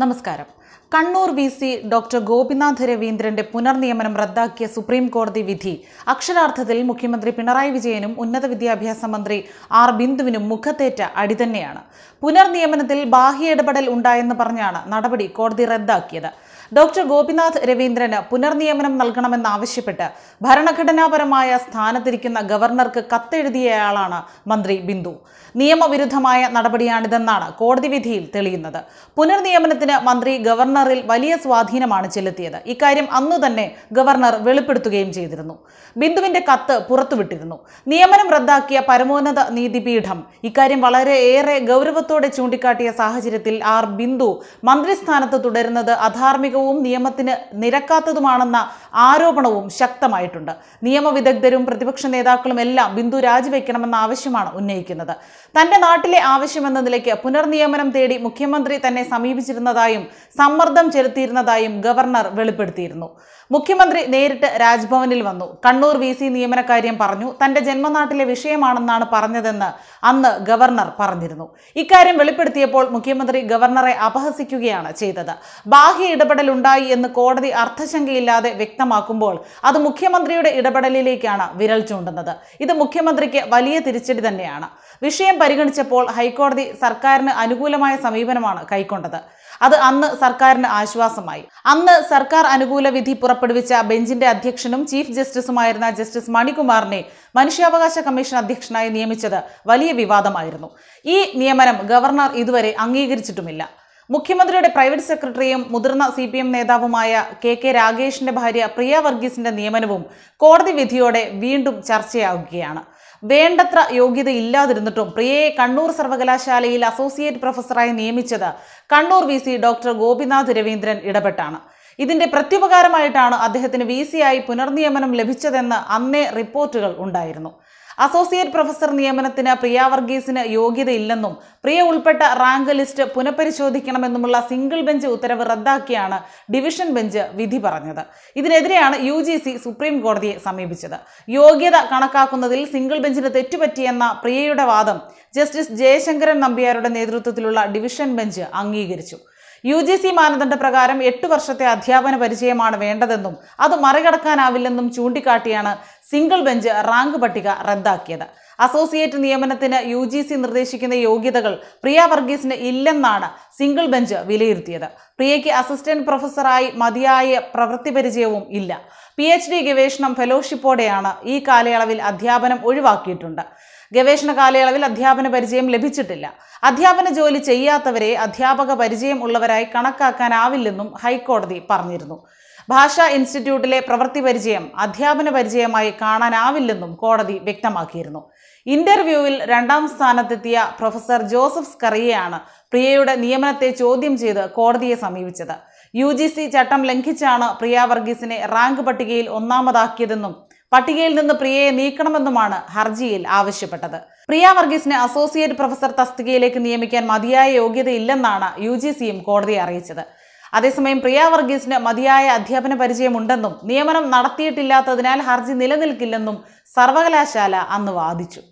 നമസ്കാരം Kannur V C doctor Gopinath രവീന്ദ്രന്റെ പുനർനിയമനം റദ്ദാക്കിയ സുപ്രീം കോടതി വിധി അക്ഷരാർത്ഥത്തിൽ മുഖ്യമന്ത്രി പിണറായി വിജയനും ഉന്നത വിദ്യാഭ്യാസ മന്ത്രി ആർ ബിന്ദുവിനും മുഖത്തേറ്റ അടി തന്നെയാണ് പുനർനിയമനത്തിൽ ബാഹ്യ ഇടപെടൽ ഉണ്ടായെന്ന് പറഞ്ഞാണ് നടപടി കോടതി റദ്ദാക്കിയത് ഡോക്ടർ ഗോപിനാഥ് രവീന്ദ്രന് പുനർനിയമനം നൽകണമെന്നാവശ്യപ്പെട്ട് ഭരണഘടനാപരമായ സ്ഥാനത്തിരിക്കുന്ന ഗവർണർക്ക് കത്തെഴുതിയയാളാണ് മന്ത്രി ബിന്ദു നിയമവിരുദ്ധമായ നടപടിയാണിതെന്നാണ് കോടതി വിധിയിൽ തെളിയുന്നത് പുനർനിയമനത്തിന് മന്ത്രി ഗവർണറിൽ വലിയ സ്വാധീനമാണ് ചെലുത്തിയത് ഇക്കാര്യം അന്നു തന്നെ ഗവർണർ വെളിപ്പെടുത്തുകയും ചെയ്തിരുന്നു ബിന്ദുവിന്റെ കത്ത് പുറത്തുവിട്ടിരുന്നു നിയമനം റദ്ദാക്കിയ പരമോന്നത നീതിപീഠം ഇക്കാര്യം വളരെ ഏറെ ഗൗരവത്തോടെ ചൂണ്ടിക്കാട്ടിയ സാഹചര്യത്തിൽ ആർ ബിന്ദു മന്ത്രിസ്ഥാനത്ത് തുടരുന്നത് അധാർമിക ന്യായീകരണവും നിയമത്തിന് നിരക്കാത്തതുമാണെന്ന ആരോപണവും ശക്തമായിട്ടുണ്ട് നിയമവിദഗ്ധരും പ്രതിപക്ഷ നേതാക്കളും എല്ലാം ബിന്ദു രാജിവെക്കണമെന്ന ആവശ്യമാണ് ഉന്നയിക്കുന്നത് തന്റെ നാട്ടിലെ ആവശ്യമെന്ന നിലയ്ക്ക് പുനർനിയമനം തേടി മുഖ്യമന്ത്രി തന്നെ സമീപിച്ചിരുന്നതായും സമ്മർദ്ദം ചെലുത്തിയിരുന്നതായും ഗവർണർ വെളിപ്പെടുത്തിയിരുന്നു മുഖ്യമന്ത്രി നേരിട്ട് രാജ്ഭവനിൽ വന്നു കണ്ണൂർ വി സി നിയമനക്കാര്യം പറഞ്ഞു തന്റെ ജന്മനാട്ടിലെ വിഷയമാണെന്നാണ് പറഞ്ഞതെന്ന് അന്ന് ഗവർണർ പറഞ്ഞിരുന്നു ഇക്കാര്യം വെളിപ്പെടുത്തിയപ്പോൾ മുഖ്യമന്ത്രി ഗവർണറെ അപഹസിക്കുകയാണ് ചെയ്തത് ബാഹ്യ ഇടപെടൽ ഉണ്ടായി എന്ന് കോടതി അർത്ഥശങ്കയില്ലാതെ വ്യക്തമാക്കുമ്പോൾ അത് മുഖ്യമന്ത്രിയുടെ ഇടപെടലിലേക്കാണ് വിരൽ ചൂണ്ടുന്നത് ഇത് മുഖ്യമന്ത്രിക്ക് വലിയ തിരിച്ചടി തന്നെയാണ് വിഷയം പരിഗണിച്ചപ്പോൾ ഹൈക്കോടതി സർക്കാരിന് അനുകൂലമായ സമീപനമാണ് കൈക്കൊണ്ടത് അത് അന്ന് സർക്കാരിന് ആശ്വാസമായി അന്ന് സർക്കാർ അനുകൂല വിധി പുറപ്പെടുവിച്ച ബെഞ്ചിന്റെ അധ്യക്ഷനും ചീഫ് ജസ്റ്റിസുമായിരുന്ന ജസ്റ്റിസ് മണികുമാറിനെ മനുഷ്യാവകാശ കമ്മീഷൻ അധ്യക്ഷനായി നിയമിച്ചത് വലിയ വിവാദമായിരുന്നു ഈ നിയമനം ഗവർണർ ഇതുവരെ അംഗീകരിച്ചിട്ടുമില്ല മുഖ്യമന്ത്രിയുടെ പ്രൈവറ്റ് സെക്രട്ടറിയും മുതിർന്ന സി പി എം നേതാവുമായ കെ കെ രാഗേഷിന്റെ ഭാര്യ പ്രിയ വർഗീസിന്റെ നിയമനവും കോടതി വിധിയോടെ വീണ്ടും ചർച്ചയാവുകയാണ് വേണ്ടത്ര യോഗ്യത ഇല്ലാതിരുന്നിട്ടും പ്രിയയെ കണ്ണൂർ സർവകലാശാലയിൽ അസോസിയേറ്റ് പ്രൊഫസറായി നിയമിച്ചത് Kannur V C doctor Gopinath Raveendran ഇടപെട്ടാണ് ഇതിന്റെ പ്രത്യുപകാരമായിട്ടാണ് അദ്ദേഹത്തിന് വി സിയായി പുനർനിയമനം ലഭിച്ചതെന്ന് അന്നേ റിപ്പോർട്ടുകൾ ഉണ്ടായിരുന്നു അസോസിയേറ്റ് പ്രൊഫസർ നിയമനത്തിന് പ്രിയ വർഗീസിന് യോഗ്യതയില്ലെന്നും പ്രിയ ഉൾപ്പെട്ട റാങ്ക് ലിസ്റ്റ് പുനഃപരിശോധിക്കണമെന്നുമുള്ള സിംഗിൾ ബെഞ്ച് ഉത്തരവ് റദ്ദാക്കിയാണ് ഡിവിഷൻ ബെഞ്ച് വിധി പറഞ്ഞത് ഇതിനെതിരെയാണ് യു ജി സി സുപ്രീം കോടതിയെ സമീപിച്ചത് യോഗ്യത കണക്കാക്കുന്നതിൽ സിംഗിൾ ബെഞ്ചിന് തെറ്റുപറ്റിയെന്ന പ്രിയയുടെ വാദം ജസ്റ്റിസ് ജയശങ്കരൻ നമ്പ്യാരുടെ നേതൃത്വത്തിലുള്ള ഡിവിഷൻ ബെഞ്ച് അംഗീകരിച്ചു യു ജി സി മാനദണ്ഡ പ്രകാരം എട്ട് വർഷത്തെ അധ്യാപന പരിചയമാണ് വേണ്ടതെന്നും അത് മറികടക്കാനാവില്ലെന്നും ചൂണ്ടിക്കാട്ടിയാണ് സിംഗിൾ ബെഞ്ച് റാങ്ക് പട്ടിക റദ്ദാക്കിയത് അസോസിയേറ്റ് നിയമനത്തിന് യു ജി സി നിർദ്ദേശിക്കുന്ന യോഗ്യതകൾ പ്രിയ വർഗീസിന് ഇല്ലെന്നാണ് സിംഗിൾ ബെഞ്ച് വിലയിരുത്തിയത് പ്രിയയ്ക്ക് അസിസ്റ്റന്റ് പ്രൊഫസറായി മതിയായ പ്രവൃത്തി പരിചയവും ഇല്ല പി എച്ച് ഡി ഗവേഷണം ഫെലോഷിപ്പോടെയാണ് ഈ കാലയളവിൽ അധ്യാപനം ഒഴിവാക്കിയിട്ടുണ്ട് ഗവേഷണ കാലയളവിൽ അധ്യാപന പരിചയം ലഭിച്ചിട്ടില്ല അധ്യാപന ജോലി ചെയ്യാത്തവരെ അധ്യാപക പരിചയം ഉള്ളവരായി കണക്കാക്കാനാവില്ലെന്നും ഹൈക്കോടതി പറഞ്ഞിരുന്നു ഭാഷാ ഇൻസ്റ്റിറ്റ്യൂട്ടിലെ പ്രവൃത്തി പരിചയം അധ്യാപന പരിചയമായി കാണാനാവില്ലെന്നും കോടതി വ്യക്തമാക്കിയിരുന്നു ഇന്റർവ്യൂവിൽ രണ്ടാം സ്ഥാനത്തെത്തിയ പ്രൊഫസർ ജോസഫ് സ്കറിയയാണ് പ്രിയയുടെ നിയമനത്തെ ചോദ്യം ചെയ്ത് കോടതിയെ സമീപിച്ചത് യു ജി സി ചട്ടം ലംഘിച്ചാണ് പ്രിയ വർഗീസിനെ റാങ്ക് പട്ടികയിൽ ഒന്നാമതാക്കിയതെന്നും പട്ടികയിൽ നിന്ന് പ്രിയയെ നീക്കണമെന്നുമാണ് ഹർജിയിൽ ആവശ്യപ്പെട്ടത് പ്രിയ വർഗീസിനെ അസോസിയേറ്റ് പ്രൊഫസർ തസ്തികയിലേക്ക് നിയമിക്കാൻ മതിയായ യോഗ്യതയില്ലെന്നാണ് യു ജി സിയും കോടതിയെ അറിയിച്ചത് അതേസമയം പ്രിയ വർഗീസിന് മതിയായ അധ്യാപന പരിചയമുണ്ടെന്നും നിയമനം നടത്തിയിട്ടില്ലാത്തതിനാൽ ഹർജി നിലനിൽക്കില്ലെന്നും സർവകലാശാല അന്ന് വാദിച്ചു